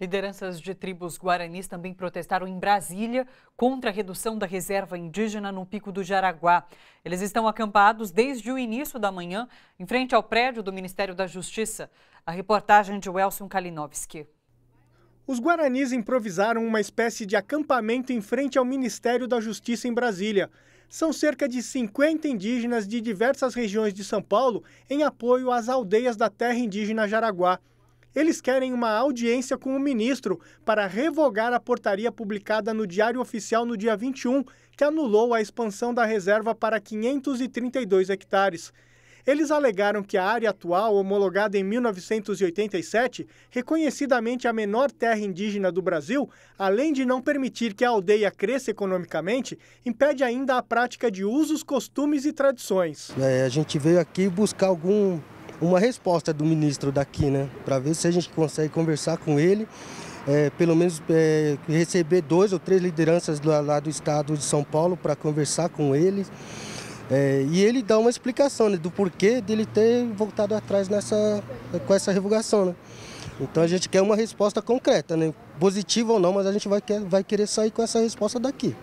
Lideranças de tribos guaranis também protestaram em Brasília contra a redução da reserva indígena no Pico do Jaraguá. Eles estão acampados desde o início da manhã, em frente ao prédio do Ministério da Justiça. A reportagem de Welson Kalinowski. Os guaranis improvisaram uma espécie de acampamento em frente ao Ministério da Justiça em Brasília. São cerca de 50 indígenas de diversas regiões de São Paulo em apoio às aldeias da terra indígena Jaraguá. Eles querem uma audiência com o ministro para revogar a portaria publicada no Diário Oficial no dia 21, que anulou a expansão da reserva para 532 hectares. Eles alegaram que a área atual, homologada em 1987, reconhecidamente a menor terra indígena do Brasil, além de não permitir que a aldeia cresça economicamente, impede ainda a prática de usos, costumes e tradições. É, a gente veio aqui buscar algum uma resposta do ministro daqui, né? Para ver se a gente consegue conversar com ele, é, pelo menos é, receber dois ou três lideranças lá, lá do estado de São Paulo para conversar com ele É, e ele dá uma explicação né, do porquê dele ter voltado atrás nessa, com essa revogação. Né? Então a gente quer uma resposta concreta, né? positiva ou não, mas a gente vai, quer, vai querer sair com essa resposta daqui.